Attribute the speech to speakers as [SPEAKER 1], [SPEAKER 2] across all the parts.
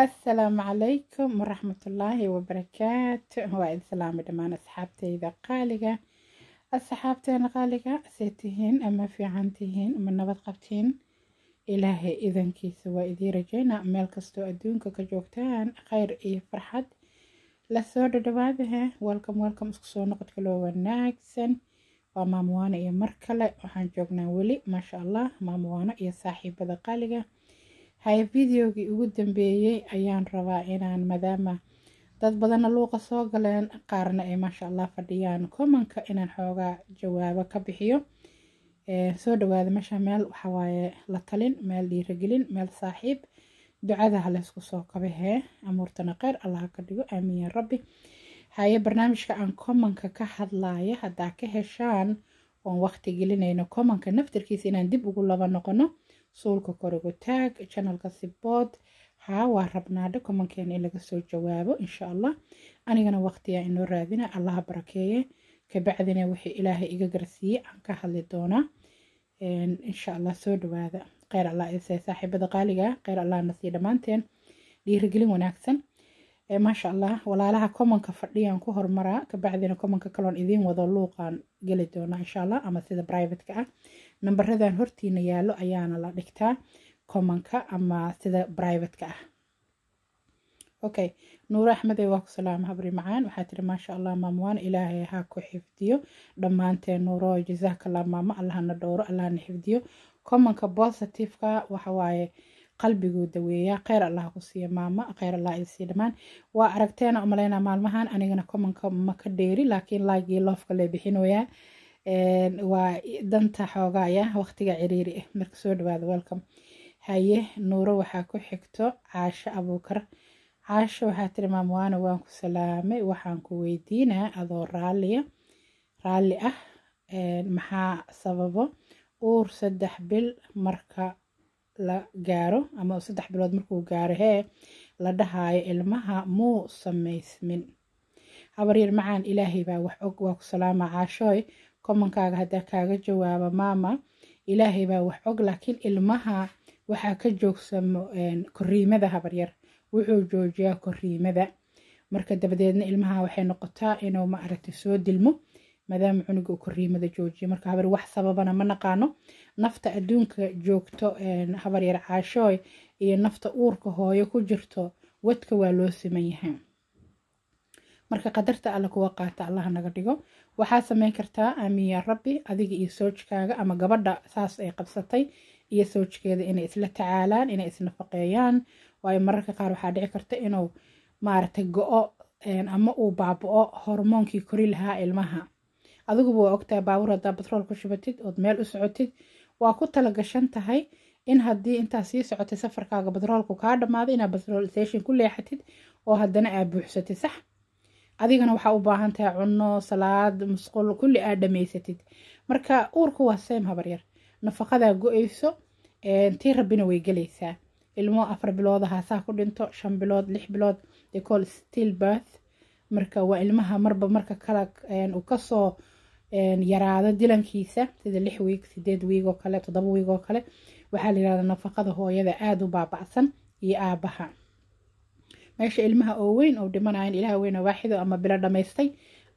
[SPEAKER 1] asalaamu calaykum waraxmatullaahi wabarakaatu waa salaami dhammaan asxaabteyda qaaliga asxaabteena qaaliga see tihiin ama fiican tihiin ma nabad qabtiin ilaahay idankiisa waa idiin rajayna meel kastoo adduunka ka joogtaan khayr iyo farxad lasoo dhadhawaadahe welcom welcom isku soo noqodka loo wanaagsan waa maamuwaano iyo mar kale waxaan joognaa weli maasha allah maamuwaano iyo saaxiibada qaaliga hay videogii ugu dambeeyey ayaan rabaa inaan maadaama dad badanna luuqa soo galeen qaarna ay maasha allah fadhiyaan commonka inaan xoogaa jawaabo ka bixiyo soo dhawaada meesha meel waxawaaye la talin meel dhiiragelin meel saaxiib ducadaha laysku soo kabahee amuurtana kheyr allaha ka dhigo aamiin yaa rabbi haye barnaamijka aan komanka ka hadlaayo haddaa ka heshaan oon waqti gelinayno commonka naftarkiisa inaan dib ugu laba noqono suulka kor taag janalka bood haa waa rabnaadho komankeena in laga soo jawaabo insha allah anigana waqtiyaa inoo raadina allaha barakeeye kabacdina wixii ilaahay iga garsiiyey aan ka hadli doonaa insha allah soo dhawaada kheyr allah isee saaxiibada qaaliga kheyr allahna sii dhammaanteen dhiirigelin wanaagsan maasha allah walaalaha komanka fadhiyaan ku hormaraa kabacdina komanka kaloon idiin wado luuqaan geli doonaa insha allah ama sida private ah nambaradan hortiina yaalo ayaana la dhigtaa commonka ama sida brivateka ah okay nuure axmede waa ku salaama habri macaan waxaa tiri maasha allah maamwaan ilaahay ha ku xifdiyo dhammaanteen nuuro jasaakalla maamo allahna dhowro allahna xifdiyo commonka positiveka waxawaaye qalbiguu daweeyaa kheyr allah ku siiya maamo kheyr allah isii dhammaan waa aragteena umaleynaa maalmahan anigana commonka ma ka dheeri laakiin laagii loofka lee bixinoyaa Ehm, waa danta xoogaya waqtiga ciriiri ah marka soo dhawaada welcom haye nuuro waxaa ku xigto caasho abuukar caasho waxaa tiri maamwaano waan ku salaamay waxaan ku weydiinaa adoo raallia raalli ah, ah ehm, maxaa sababo uur saddex bil marka la gaaro ama saddex bilood markuu gaaro hee la dhahaayo ilmaha muu samaysmin habaryar macaan ilaahay baa wax og waa ku salaama caashooy komankaaga haddaa kaaga jawaaba maama ilaahay baa wax og laakiin ilmaha waxaa ka joogsamo koriimada habaryar wuxuu joojiyaa koriimada marka dabadeedna ilmaha waxay noqotaa inuu maaragtay soo dilmo maadaama cunuga koriimada joojiyo marka habar wax sababana ma naqaano nafta adduunka joogto habaryar caashooy iyo nafta uurka hooyo ku jirto wadka waa loo siman yahay marka qadarta alla kuwa qaata allah naga dhigo waxaa sameyn kartaa aamiin rabbi adiga iyo soojkaaga ama gabadha saas ay qabsatay iyo soojkeeda inay isla tacaalaan inay isnafaqeeyaan waayo mararka qaar waxaa dhici karta inuu maaragtay go-o ama uu baaba hormoonkii kori lahaa ilmaha adiguba waa ogtahay baabuur haddaa batrool ku shubatid ood meel u socotid waa ku talagashan tahay in haddii intaa sii socotay safarkaaga batroolku kaa dhammaaday inaad batrool station ku leexatid oo haddana aad buuxsatid sax adigana waxaa u baahan tahay cunno salaad musqul kulli aad dhamaysatid marka uurku waa same habaryar nafaqadaa go-ayso tii rabbina way gelaysaa ilmo afar bilood ahaasaa ku dhinto shan bilood lix bilood call still birth marka waa ilmaha marba marka kala uu kasoo yaraado dilankiisa sida lix wiig sideed wiig oo kale toddoba wiig oo kale waxaa la yirahda nafaqada hooyada aada u baabasan iyo aabaha meesha ilmaha oo weyn oo dhimanayan ilaha weyno waaxido ama bilo dhamaystay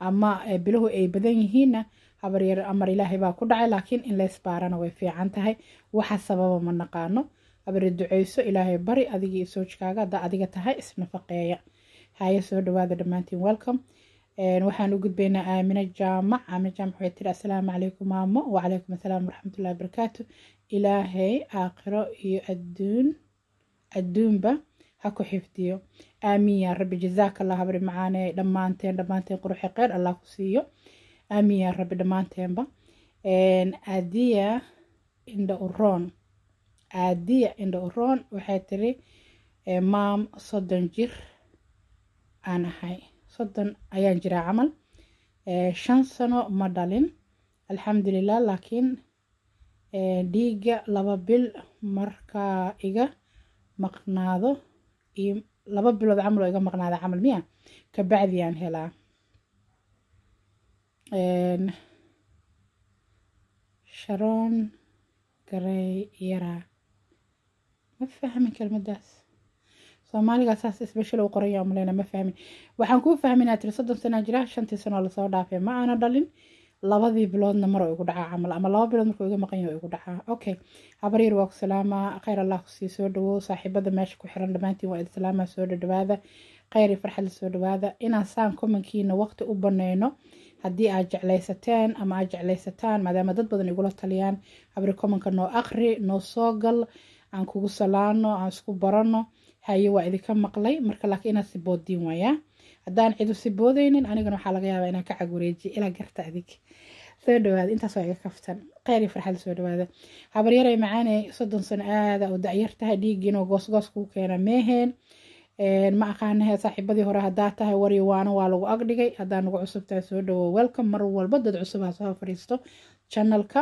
[SPEAKER 1] ama eh, biluhu ay badan yihiinna habaryar amar ilaahay baa ku dhacay laakiin in laysbaarana way fiican tahay waxa sababa ma naqaano habaryar duceyso ilaahay bari adigii isoojkaaga haddaa adiga tahay isnafaqeeya haye soo dhawaada dhammaantiin welcome waxaan u gudbaynaa aamina jaamac aamina jaamac waxay tiri assalaamu calaykum maamo wacalaykum assalaam waraxmatullahi wabarakaatu ilaahay aakhiro iyo adduun adduunba ha ku xifdiyo aamiin yaa rabbi jazaak allah habri macaanee dhammaanteen dhammaanteen quruxe kheyr allah ku siiyo aamiin yaa rabbi dhammaanteenba aadiya indha uroon aadiya indha uroon waxay tiri eh, maam soddon jir aan ahay soddon ayaan jiraa camal eh, shan sano ma dhalin alxamdulilah laakiin eh, dhiiga laba bil markaa iga maqnaado iyo laba bilood camal oo iga maqnaada camal miya kabacdi aan helaa sharoon garey yaraa ma fahmin kelmadaas soomaaligaa saas isbeshal u qoranya maleyna ma fahmin waxaan kuu fahmin inaad tiri soddon sanaa jiraa shantii sanoo lasoo dhaafay ma aana dhalin labadii biloodna mar oo igu dhacaa camal ama laba bilood markuu iga maqan yahay oo dhacaa okay habar yar waa ku salaamaa khayr allah kusii soo dhawow saaxiibada meesha ku xiran dhammaantiin waa idin salaamaa soo dhadhawaada khayri farxadla soo dhawaada inaan saan komankiina waqti u baneyno haddii aad jeclaysateen ama aad jeclaysataan maadaama dad badan igula taliyaan habri komanka noo aqri noo soo gal aan kugu salaano aan isku barano haye waa idinka maqlay marka laakiin inaad si boodiin waayaa haddaan cidu si boodaynin anigana waxaa laga yaabaa inaan ka cagureejiye ilaa garta adig soo dhawaada intaas iga kaftan kheyr iyo farxad soo dhawaada habaryaray macaane eh, soddon sano aada ah u dacyar tahay goosgoos kuu keena meeheen ma eh, aqaanahe eh, saaxiibadii hore haddaa tahay wari waana waa lagu agdhigay haddaa nagu cusub tahay soo dhawo welcome mar walba dad cusub ha soo fadhiisto janalka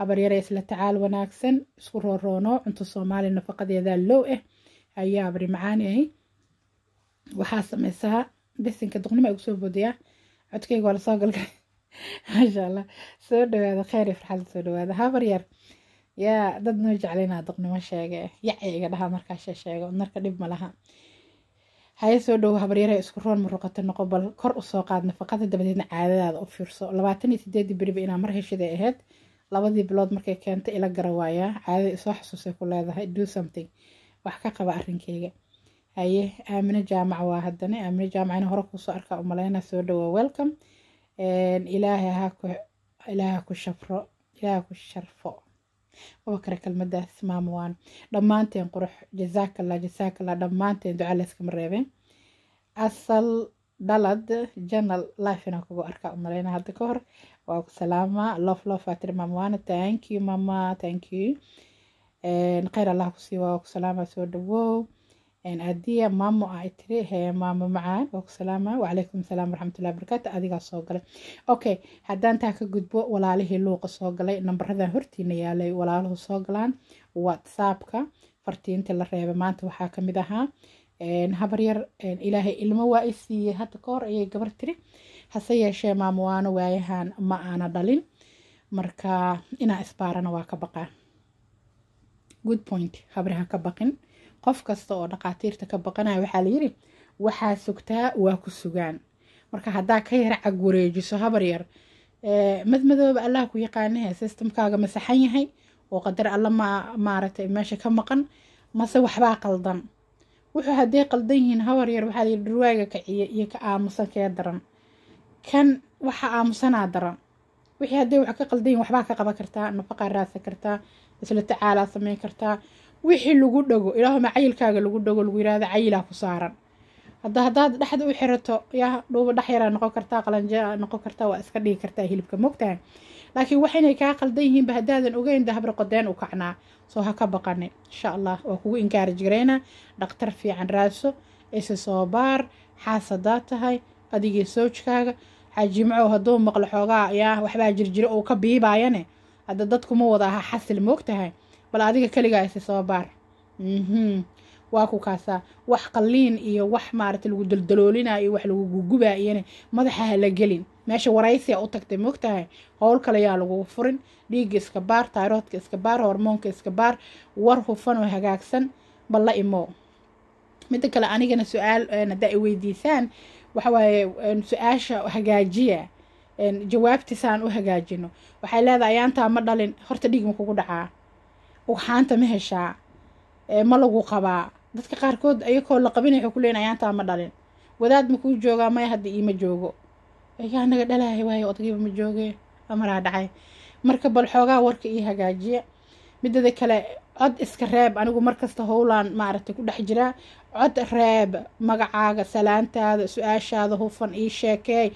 [SPEAKER 1] habaryara isla tacaal wanaagsan isku rooroono cunto soomaali nafaqadeeda low ah ayaa abri macaane waxaa sameysaa dhixinka duqnimo ay kusoo boodayaa codkayga waa lasoo galgalay maasha allah soo dhawaada kheyr iyo farxadda soo dhawaada habar yar yaa dad noo jeclay duqnimo sheege yacya iga dhahaa sheego narka dhib ma laha haye soo dhowo habaryare isku roon muruqata noqo bal kor usoo qaad nafaqada dabadeedna caadadaada u fiirso labaatan iyo sideedii beriba inaa mar heshiday ahayd labadii bilood markay keentay ila garawaayaa caadada isoo xasuusay ku leedahay do something wax ka qaba arrinkayga haye aamine jaamac waa hadane aamine jaamac in hore kusoo arka umaleyna soo dhawoa welcom ilaahay ha ku ilaahay ku shafro ilaahay ku sharfo maba kale kelmadaas maama waan dhammaanteen qurux jazaakalla jazaakalla dhammaanteen duca layskama reebeen asal dhalad janal life lifeina kugu arkaa umaleyna hadda ka hor waa ku salaama lof lof aa tiri maama waana thank you mama thank you khayr allah ku sii waa ku salaamaa soo dhawow haddii maamo a ah tiri maamo macaan oo ku salaama wacalaykum salaam waraxmatullahi barakaatu adigaa soo galay okay haddaan taa ka gudbo walaalihii luuqa soo galay nambaradan hortiina yaalay walaaluhu soo galaan whatsappka fartiinta la reebay maanta waxaa kamid ahaa habaryar ilaahay ilmo waa i siiyey hadda ka hor ayay gabar tiri hase yeeshee maamo waano waayahan ma aana dhalin marka inaa isbaarana waa ka baqaa good point habriha ka baqin qof kasta oo dhaqaatiirta ka baqanaya waxaa layidhi waxaa sugtaa waa ku sugaan marka haddaa ka yar cagwareejiso wareejiso habar yar madmadooba allah ku yaqaanahe systemkaaga masaxan yahay oo qadar alla ma maaragtay meesha ka maqan mase waxbaa qaldan wuxuu hadday qaldan yihiin habar yar waxaa layidhi dhurwaaga kaciya iyo ka aamusan kee daran kan waxa aamusanaa daran wixii hadday wax ka qaldan yihin waxbaa ka qaban kartaa nafaqaa raasan kartaa isla tacaalaa samayn kartaa wixii lagu dhago ilaahuma cayilkaaga lagu dhago lagu yirahdo cayilaa ku saaran hadda haddaad dhexda u xirato yaa dhuuba dhex yaraa noqon kartaa qalanjeeraa noqon kartaa waa iska dhigi kartaa hilibka mogtahan laakiin wax inay kaa qaldan yihiinba haddaadan ogeyn dahabra qodeen u kacnaa soo ha ka baqane insha allah waa kugu inkaaraj gareynaa dhaktar fiican raadso ise soo baar xaas haddaad tahay adigii soojkaaga xaajimcow hadduu maqlo xoogaa yaa waxbaa jirjiro uu ka biibaayane hadda dadkuma wada aha xasil moogtahay bal adiga keligaa isi soo baar mhm. waa ku kaasaa wax qalliin iyo wax maaragtay lagu daldaloolina iyo wax lagu guguba iyona madaxa ha la gelin meesha waraysia u tagtay mogtahay howl kale yaa lagugu furin dhiigga iska baar tayroodka iska baar hormoonka iska baar war hufan oo hagaagsan bal la imo midda kale anigana su-aal haddaa eh, i weydiisaan waxawaaye eh, su-aasha hagaajiya eh, jawaabtisaan u hagaajino waxay leedahay ayaantaa ma dhalin horta dhiig ma kugu dhacaa ugxaanta ma heshaa ma lagu qabaa dadka qaarkood ayakoo la qabin waxuu ku leyn ayaantaa ma dhalin wadaad makuu joogaa maya hadda iima joogo yaa naga dhalaaya waayo odagayba ma joogee amaraa dhacay marka bal xoogaa warka ii hagaajiya midada kale cod iska reeb anigu markasta howlaan maaragtay ku dhex jiraa cod reeb magacaaga salaantaada su-aashaada hufan ii sheekeey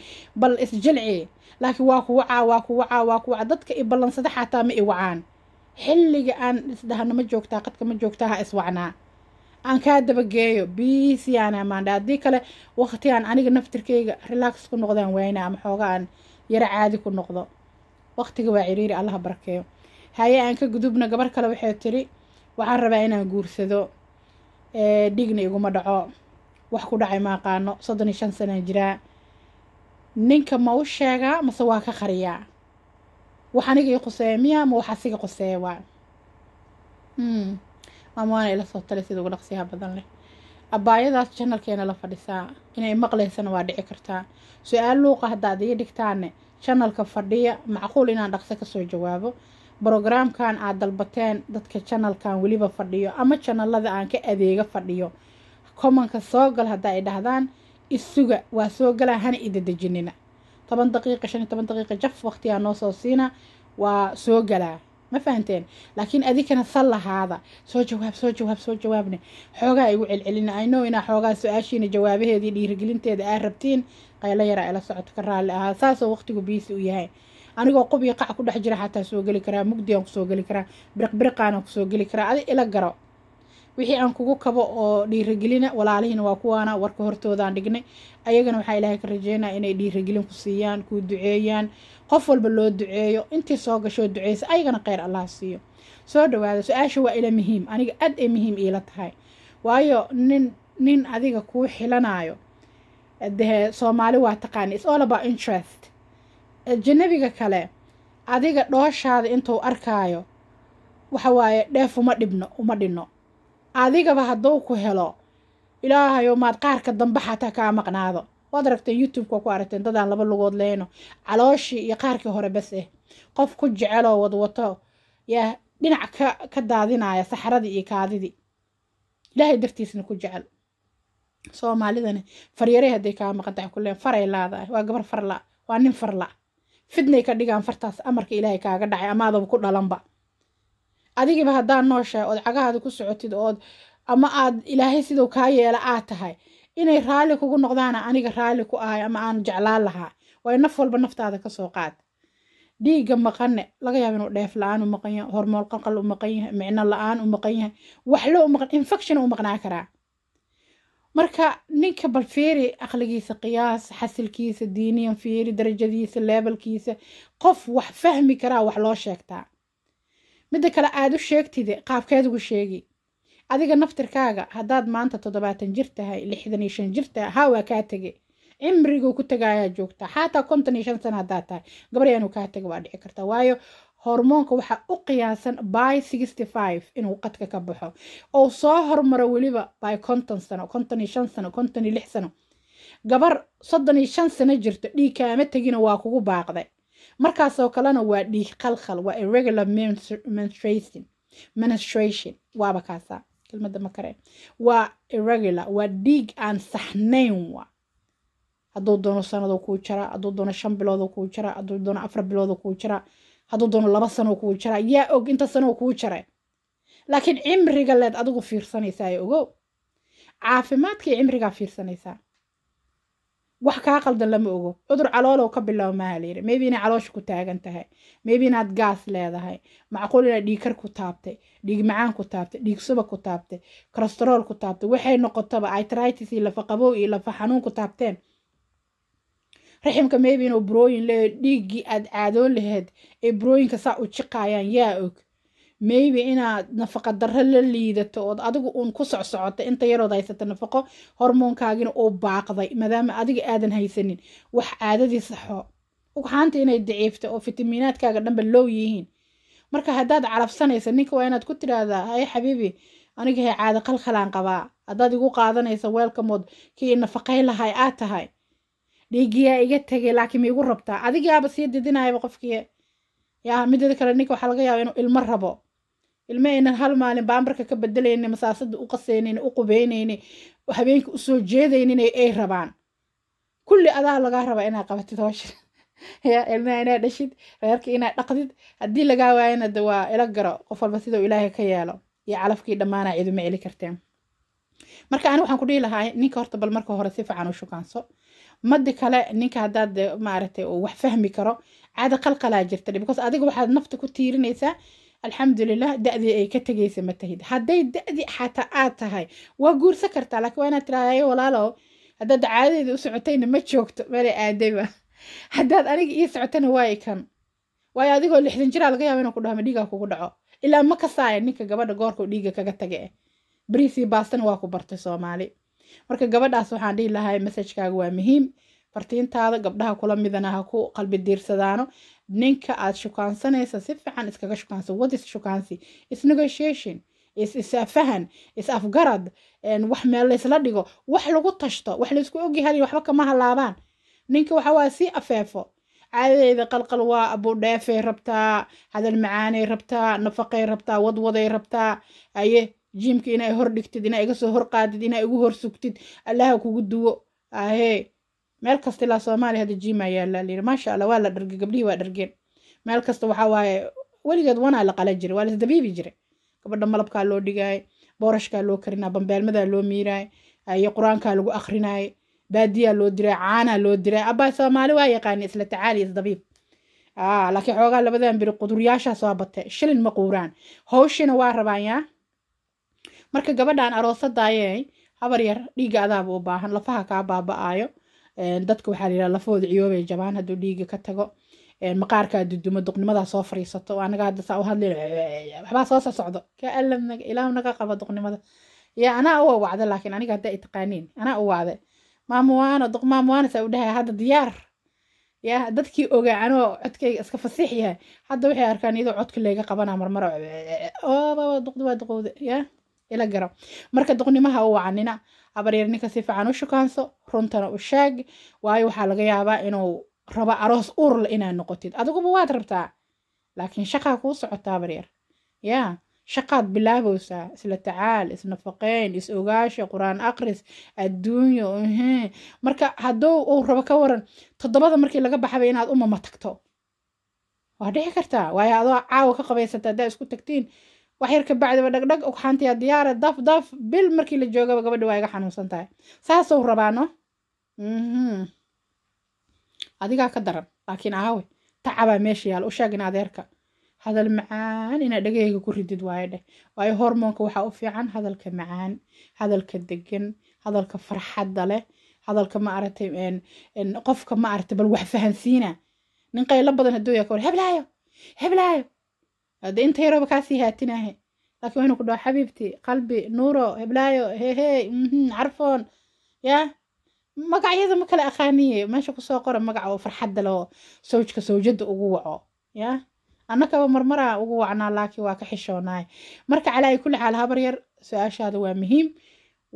[SPEAKER 1] bal isjilci laakiin waa ku wacaa waa ku waa ku dadka i ballansada xataa ma i wacaan xilliga aan isdhahno ma joogtaa qadka ma joogtaa ha iswacnaa aan kaa dabageeyo biis yaan amaandha haddii kale wakti aan aniga naftirkayga relax ku noqdaan waayna ama xooga aan yaro caadi ku noqdo waqtiga waa ciriiri allaha barakeeyo haye aan ka gudubna gabar kale waxay tiri waxaan rabaa inaan guursado dhigna iguma dhaco wax ku dhacay ma aqaano soddon iyo shan sanaan jiraa ninka ma u sheegaa mase waa ka qariyaa wax aniga ii quseeya miya ama wax asiga quseeya waa mm ila soo talay sida ugu dhaqsiyaha badan leh abaayadaas janalkeena la fadhisaa inay maqlaysana waa dhici kartaa su-aal luuqa ah haddaad ii dhigtaane janalka fadhiya macquul inaan dhaqso kasoo jawaabo brogaraamkan aad dalbateen dadka janalkan weliba fadhiyo ama janalada aan ka adeega fadhiyo komanka soo gal hadda ay isuga waa soo galaa hana idadejinina toban daqiiqa shan iyo toban daqiiqa jaf waqtigaa soo siina waa soo galaa ma fahanteen laakiin adikana sal lahaada soo jawaab soo jawaab soo jawaabne xoogaa igu celcelina ayno inaa xoogaa su-aashiina jawaabaheedii dhiirigelinteeda aa rabtiin qaylo yaraa ila socodto ka raalli ahaa saasoo waqtigu biisi u yahay anigoo qub qac ku dhex jira xataa soo geli karaa mugdiaan kusoo geli karaa biriq kusoo geli karaa adi ila garo wixii aan kugu kabo oo dhiiragelina walaalihina waa kuwaana warka hortoodaan dhignay ayagana waxaa ilaahay ka rajeynaya inay dhiiragelin ku siiyaan kuu duceeyaan qof walba loo duceeyo intii soo gashoo duceysa ayagana kheyr allah siiyo soo dhawaada su-aasha waa ila muhiim aniga aad ay muhiim iila tahay waayo nin nin adiga kuu xilanayo dee soomaali waa taqaani is all about interest ajanabiga kale adiga dhooshaada intuu arkaayo waxa waaye dheef uma dhibno uma dhinno adigaba hadduu ku helo ilaahayo maad qaarka dambe xataa kaa maqnaado waad aragteen youtubeka ku aragteen dadaan laba lugood leyno calooshii iyo qaarkii hore bas ah eh. qof ku jeceloo wadwato yaa dhinac ka ka daadinaya saxradii iyo kaadidii ilaahay dartiisna ku jecel soomaalidani faryaray hadday kaa maqantahay kuleen faray laadahay waa gabar farla waa nin farla fidnay ka dhigaan fartaas amarka ilaahay kaaga dhacay amaadaba ku dhalanba adigiba haddaan nooshahay ood cagahaada ku socotid ood ama aad ilaahay siduu kaa yeela aad tahay inay raalli kugu noqdaana aniga raalli ku ahay ama aan jeclaan lahaa waa naf walba naftaada kasoo qaad dhiigga maqane laga yaaba inuu dheef la-aan u maqan yahay hormool qalqal u maqan yahay micno la-aan u maqan yahay waxlo u maqan infection u maqnaa karaa marka ninka bal fiiri aqligiisa qiyaas xasilkiisa diiniyan fiiri darajadiisa leebelkiisa qof wax fahmi karaa wax loo sheegtaa midda kale aad u sheegtide qaabkeed sheegi adiga naftirkaaga haddaad maanta toddobaatan jir tahay lixdan iyo shan jir tahay haa waa kaa tege cimriguu ku tagaayaa joogtaa xataa konton iyo shan sana haddaad tahay gabar kaa tega waa dhici kartaa waayo hormoonka waxaa u qiyaasan by sixty five inuu qadka ka baxo oo soo hormaro weliba by konton sano konton iyo shan sano konton iyo lix sano gabar soddon iyo shan sano jirto dhiigkaama tegina waa kugu baaqday markaasoo kalena waa dhiig qalqal waa irregular menstration menstration waaba kaasa kelmada makare waa irregular waa dhiig aan saxnayn wa hadduu doono sanado kuu jara hadduu doono shan biloodo kuu jara hadduu doono afar biloodo kuu jara hadduu doono laba sanoo kuu jara yaa og inta sanoo kuu jare laakiin cimriga leed adigu fiirsanaysaa ee ogow caafimaadkii cimrigaa fiirsanaysaa wax kaa qaldan lama ogo cudur caloolow ka bilow maaha layidhi maybe inay caloosha ku taagan tahay maybe inaad gaas leedahay macquul inaad dhiigkar ku taabtay dhiig macaan ku taabtay dhiig suba ku taabtay kolestarool ku taabtay waxay noqotaba itritis iyo lafa qabow iyo lafa xanuun ku taabteen raximka maybe inuu burooyin leeyahay dhiiggii aad caadoon laheyd ay burooyinka saa u jiqaayaan yaa og maybe inaad nafaqa darro la liidato ood adigu uun ku socsocota inta yarood haysata nafaqo hormoonkaagina uu baaqday maadaama adiga aadan haysanin wax caadadii saxo ugxaanta inay daciifta oo fitamiinaadkaaga dhanba low yihiin marka haddaad carabsanaysa ninka waa inaad ku tidhaahdaa hay xabiibi aniga hay caado qalqalaan qabaa haddaad igu qaadanaysa weelkamood kii nafaqay lahay aad tahay dhiigiyaa iga tegay laakiin ma rabtaa adigaaba sii didinayaba qofkii yaa midada kale ninka waxaa laga yaaba inuu ilmo rabo ilma ilmahaynan hal maalin baambarka ka bedelayna masaasada u qasaynayna u qubeynayna habeenka usoo jeedaynina ay rabaan kulli adaa lagaa raba inaa qabatid howsha ya ilmaha inaa dhashid reerka inaa dhaqdid haddii lagaa waayana de waa ila garo qof walba sidau ilaahay ka yeelo iyo calafkii dhammaana ciduma celi karteen marka ani waxaan ku dhihi lahaa ninka horta bal marka hore si fiican u shukaanso madi kale ninka haddaad maaragtay wax fahmi karo caada qalqalaa jirta because adiga waxaad nafta ku tiirinaysaa alxamdulilah da'dii ay ka tegeysa ma tahid hadday da xataa aad tahay waa guursan kartaa lakin waa inaad tiraayayo walaalow haddaad caadadeeda u socotayna ma joogto mala aadaba haddaad aniga ii socotana waay kan waayo adigoo lixdan jiraa ah laga yaaba inuu ku dhahma dhiigaa kugu dhaco ilaa ma ka saaya ninka gabadha goorkau dhiiga kaga tage eh bariisii baastana waa ku bartay soomaali marka gabadhaas waxaan dhihi lahaa masajkaaga waa muhiim bartiintaada gabdhaha kula midana ha ku qalbi diirsadaano ninka aad shukaansanaysa si fiican iskaga shukaanso wadis shukaansi isnegotiation isafahan is-afgarad wax meel laysla dhigo wax lagu tashto wax laysku ogyahay waxba kama halaabaan ninka waxa waa sii afeefo caadadeeda qalqal waa abudheefay rabtaa hadal macaanay rabtaa nafaqay rabtaa wadwaday rabtaa aye jiimka inay hor dhigtid inaa iga soo horqaadid inaa igu horsugtid allaha kugu duwo ahee meel kasta ilaa soomaaliya hadda jimaa yaallaa layiri maasha allah waa la dhargay gabdhihii waa dhargeen meel kasta waxaa waaye weligeed wanaa la qala jiray waa lasdabiibi jiray gabadha malabkaa loo dhigaay boorashkaa loo karinaa bambaalmadaa loo miiraay iyo qur-aankaa lagu akrinaay baadiyaa loo diray caanaa loo diray abbaa soomaali waa yaqaana isla tacaali isdabiib laakiin xoogaa labadan biri quduryaashaa soo batay shilin ma quuraan hawshina waa rabaan marka gabadhan aroosadaaye habar yar dhiiga adaaba u baahan lafaha kaa baaba'aayo dadka waxaa la yidhaha lafooda ciyoobay jabaan hadduu dhiiga ka tago maqaarkaa dudumo duqnimadaa soo fariisato anagaa saa u hadli waxbaa soo sosocdo ka naga qaba duqnimada yaa anaa u wacda laakiin aniga hadda ay anaa u wacda maamuwaano duqmaamuwaano saa u dhahay hadda diyaar yaa dadkii ogaa anoo codkayga iska fasiix yahay hadda waxay arkaan iyadoo codka layga qabanaa marmaro duqdi waa duqowda yaa ila garo marka duqnimaha u wacanina habaryarninka si fiican u shukaanso runtana u sheeg waayo waxaa laga yaabaa inuu rabo aroos uurle inaad noqotid adiguba waad rabtaa laakiin shaqaa kuu socotaa habaryar yaa shaqaad bilaabowsaa isla tacaal isnafaqeyn is ogaasha qur-aan aqris adduunyo marka hadduu uu rabo ka waran toddobada markii laga baxaba inaad umama tagto waa dhici kartaa waayo adoo caawa ka qabaysata haddaad isku tagtiin waxyarka ka bacdiba dhagdhag ugxaantiya diyaara daf daf bil markii la joogaba gabadhi waa iga xanuunsan tahay saasow rabaano mhm. adigaa ka daran laakiin aawe tacabaa meesha yaal u sheegin adeerka hadal macaan inaad dhagahayga ku ridid waayo dheh waayo hormoonka waxaa u fiican hadalka macaan hadalka degan hadalka farxadda leh hadalka ma aragtay qofka ma aragtay bal wax fahansiina nin qaylo badan hadduu yaa ka war heblaayo heblaayo hadde intay rooba kaasii haatinahe lakin waa ku dhaho xabiibti qalbi nuuro heblaayo heehey carfoon yah magacyada ma kala aqaaniye meesha kusoo qora magaca oo farxadda loo sawjka sawjadda ugu waco yah annakaba marmaraa ugu wacnaa laakiin waa ka xishoonaay marka calaayi kulli xaal habar yar su-aashaada waa muhiim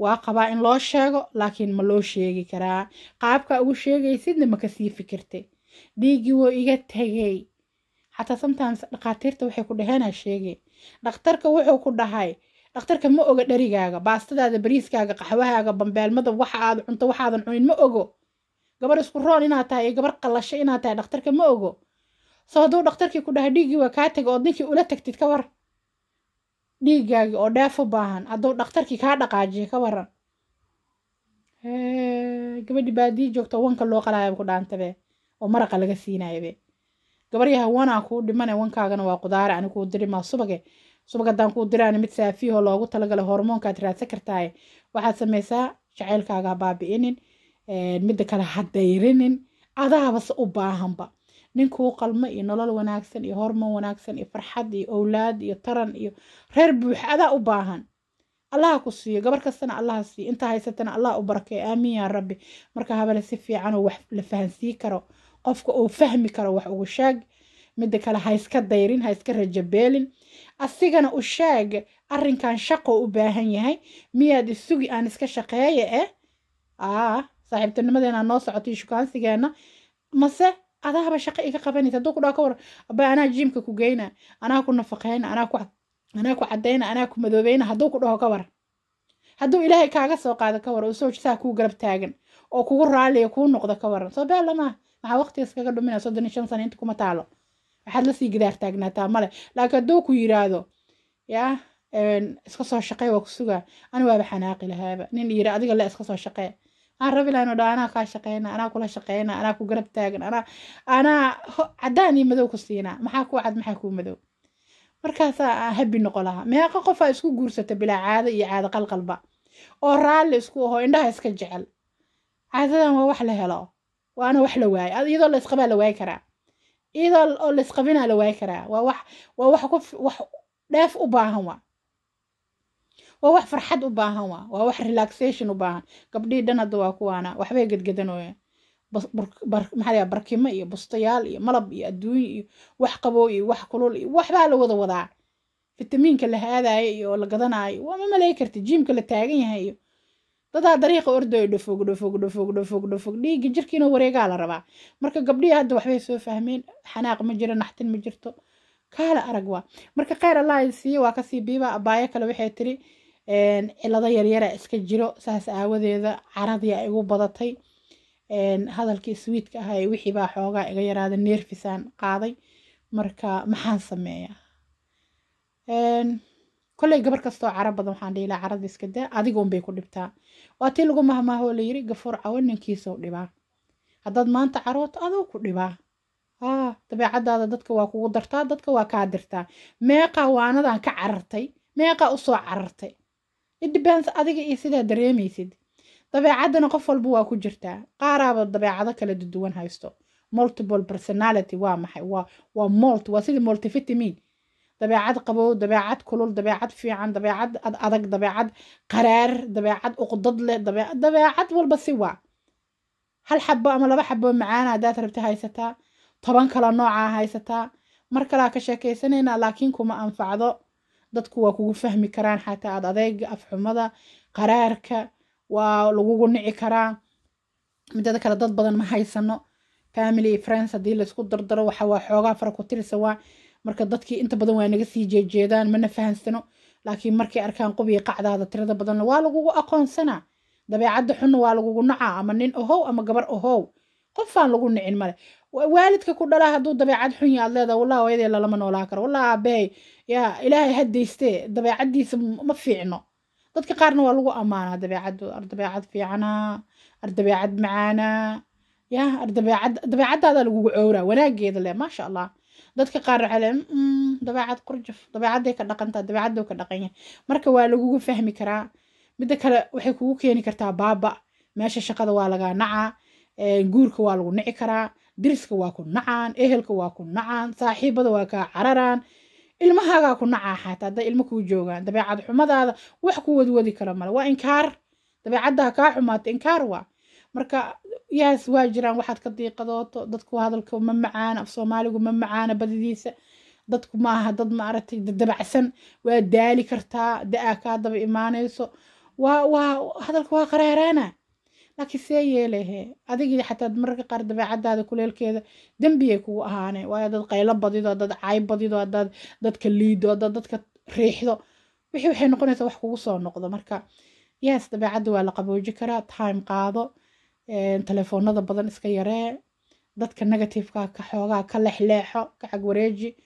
[SPEAKER 1] waa qabaa in loo sheego laakiin ma loo sheegi karaa qaabka ugu sheegaysidna ma kasii fikirtay dhiiggii woo iga tegay xataa sometimes dhakhaatiirta waxay ku dhaheenaa sheege dhakhtarka wuxuu ku dhahay dhakhtarka ma ogo dherigaaga baastadaada bariiskaaga qaxwahaaga bambeelmada waxa aad cunto waxaadan cunin ma ogo gabar isku roon inaad tahay iyo gabar qalasho inaad tahay dhakhtarka ma ogo soo hadduu dhakhtarkii ku dhahay dhiiggii waa kaa taga ood ninkii ula tagtid ka war dhiiggaagii oo dheef u baahan hadduu dhakhtarkii kaa dhaqaajiya ka waran gabadhi baadii joogto wanka loo qalaayabu ku dhaantabe oo maraqa laga siinayabe gabaryaha wanaa kuu dhimane wankaagana waa qudaare ani kuu diri maa subage subagadaan kuu diraani mid saafiihoo loogu talagalay hormoonkaad raadsan kartaaye waxaad samaysaa jacaylkaaga baabi'inin midda kale hadayrinin adaabase u baahanba ninkuu qalmo iyo nolol wanaagsan iyo hormoon wanaagsan iyo farxad iyo owlaad iyo taran iyo reer buux adaa u baahan allaha ku siiyo gabar kastana allaha siiyo intaa haysatana allah u barakeeyo aamiin yaa rabbi marka habale si fiicanoo wax la fahansiin karo qofka uu fahmi karo wax ugu sheeg midda kale ha iska dayrin ha iska rajabeelin asigana u sheeg arrinkan shaqo u baahan yahay miyaad isugi aan iska shaqeeye eh aa saaxiibtinimadeenaa noo socotay shukaansigeenna mase adaaba shaqa iga qabanaysa hadduu ku dhaho ka war abaa anaa jiimka ku geyna anaa ku nafaqeyna anaa ku anaa anaa ku madoobeyna hadduu ku dhaho ka war hadduu ilaahay kaaga soo qaado ka war oo soo kuu garab taagan oo kugu raaliya kuu noqdo ka waran soo beel maxaa waqtigaas iskaga dhuminaya soddon iyo shan sano inta kuma taalo waxaad lasii gidaar taagnaataa male laakiin hadduu ku yiraahdo yaa iska soo shaqee waa ku sugaa ani waaba xanaaqi lahaaba nin yiri adiga le iska soo shaqee aan rabi lahayn odha anaa kaa shaqeyna anaa kula shaqeyna anaa ku garab taagan anaa anaa caddaan iyo madow ku siinaa maxaa kuu cad maxaa kuu madow markaasaa aan habi noqo lahaa meeqa qofaa isku guursata bilaa caado iyo caado qalqalba oo raalli isku aho indhaha iska jecel caadadan waa wax la helo waana wax la waayo iyadoo laisqabaa la waayi karaa iyadoo oo laisqabinaa la waayi karaa waa wax waa wax wax dheef u baahan waa waa wax farxad u baahan waa waa wax relaxation u baahan gabdhihii dhan hadda waa kuwaana waxbay gedgedanooyeen maxaa barkimo iyo bustayaal iyo malab iyo adduun iyo wax qaboo iyo wax kulul iyo waxbaa la wada wadaa fitamiinka la haadaayo iyo oo la gadanaayo waama malay karti jiimka la taagan yahay iyo dadaa dariiqa ordayo dhafog dhafog dhafog dhafog dhafog dhiigga jirkiina wareegaa la rabaa marka gabdhihii hadda waxbay soo fahmeen xanaaq ma jiro naxtin ma jirto kaala arag waa marka kheyr allaha siiye waa kasii biiba abaayo kale waxay tiri cilado yaryara iska jiro saas aawadeeda caradii igu badatay hadalkii swiidka ahaa ee xoogaa iga yaraada neerfisaan qaaday marka maxaan sameeyaa koley gabar kastoo cara badan waxaan dhihi lahaa carada iska daa adigoon bay ku dhibtaa waa tii lagu mahmaaho la yiri gafuur cawo ninkiisau dhibaa haddaad maanta carooto aduu ku dhibaa ah dabeecadaada dadka waa kugu dartaa dadka waa kaa dirtaa meeqaa waanadan ka carartay meeqaa usoo carartay idibens adiga iyo sidaa dareemaysid dabeecaddana qof walba waa ku jirtaa qaaraaba dabeecado kala duduwan haysto multiple personality waa maxay waa waa molt waa sidii multivitamin dabeecad qabow dabeecad kulul dabeecad fiican dabeecad ad adag dabeecad qaraar dabeecad uqdad leh dabeecad walba si waa hal xabo ama laba xabo macaana haddaad rabta haysataa toban kala noocaa haysataa mar kalaa ka sheekaysanaynaa laakiin kuma anfacdo dadku waa kugu fahmi karaan xataa aad adeega afxumada qaraarka waa lagugu nici karaa midada kale dad badan ma haysano family friends haddii laysku dardaro waxa waa xoogaa fara ku tirisa waa marka dadkii inta badan waa naga sii jeejeedaan mana fahansano laakiin markay arkaan qubia qacdaada tirada badanna waa lagugu aqoonsanaa dabeecadda xunna waa lagugu nacaa ama nin ohow ama gabar ohow qofaan lagu nicin male waalidka ku dhalaa hadduu dabeecad xun ya ad leedaha wallah hooyadee lalama noolaa karo wallah aabbehay yaa ilaahay haddayste dabeecaddiisa ma fiicno dadka qaarna waa lagu ammaanaa dabeecaddu ardabeecad fiicanaa ardabeecad macaanaa yaa ardabeecad dabeecaddaada lagugu cowraa wanaaggeeda leh maasha allah dadka qaar cale mm, dabeecad qurjaf dabeecaday ka dhaqantaa dabeecadoo ka dhaqanya marka waa lagugu fahmi karaa midda kale waxay kugu keeni kartaa baaba meesha shaqada waa lagaa nacaa guurka waa lagu nici karaa diriska waa ku nacaan ehelka waa ku nacaan saaxiibada waa kaa cararaan ilmahaagaa ku nacaa xaata hadday ilmo kuu joogaan dabeecad xumadaada wax ku wadwadi karo male waa inkaar dabeecaddaa kaa xumaata inkaar waa marka yaas waa jiraan waxaad ka diiqadooto dadku hadalka ma macaana af soomaaligu ma macaana badidiisa dadku maaha dad maaragtay dabacsan waa daali kartaa da-aa kaa daba imaanayso waa waa hadalka waa qaraaraana laakiin see yeelehe adigii xataa mararka qaar dabeecadaada kuleelkeeda dembiyay kugu ahaane waayo dad qaylo badido dad caay badido dad dadka liido dad dadka riixdo wixii waxay noqonaysaa wax kugu soo noqdo marka yaas dabeecadda waa la qabooji karaa time qaado telefoonada badan iska yaree dadka negatifka ka xoogaa ka lexleexo ka cagwareeji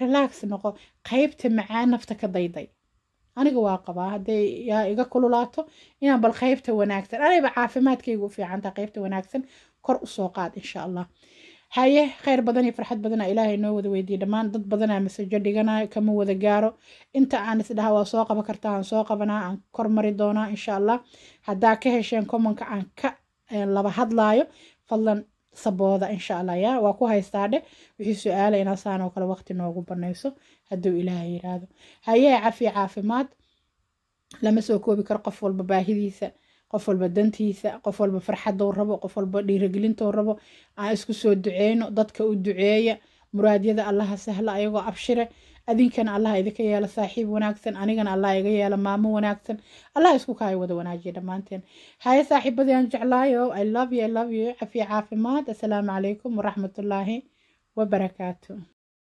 [SPEAKER 1] relax noqo qaybta macaan nafta ka dayday aniga waa qabaa hadday yaa iga kululaato inaan bal qaybta wanaagsan anayba caafimaadkaygu u fiican taha qaybta wanaagsan kor usoo qaad insha allah haye khayr badan iyo farxad badana ilaahay noo wada weydiiye dhammaan dad badanaa masajo dhigana kama wada gaaro inta aan isdhaha waa soo qaban kartaa aan soo qabanaa aan kormari doonaa insha allah haddaa ka hesheen commonka aan ka laba hadlaayo fadlan sabooda insha allah ya waa ku haystaa dheh wixii su-aala inaa saan oo kale waqti noogu banayso hadduu ilaaha yiraahdo hayee cafiya caafimaad lama soo koobi karo qof walba baahidiisa qof walba dantiisa qof walba farxadou rabo qof walba dhiirigelintou rabo aan isku soo duceyno dadka u duceeya muraadyada allaha sahla ayagoo abshire adinkana allah idinka yeelo saaxiib wanaagsan anigana allah iga yeelo maamo wanaagsan allah isku kahay wada wanaajiya dhammaanteen haye saaxiibadii aan jeclaayo i love you i love you cafiya caafimaad assalaamu calaykum waraxmatullaahi wabarakaatu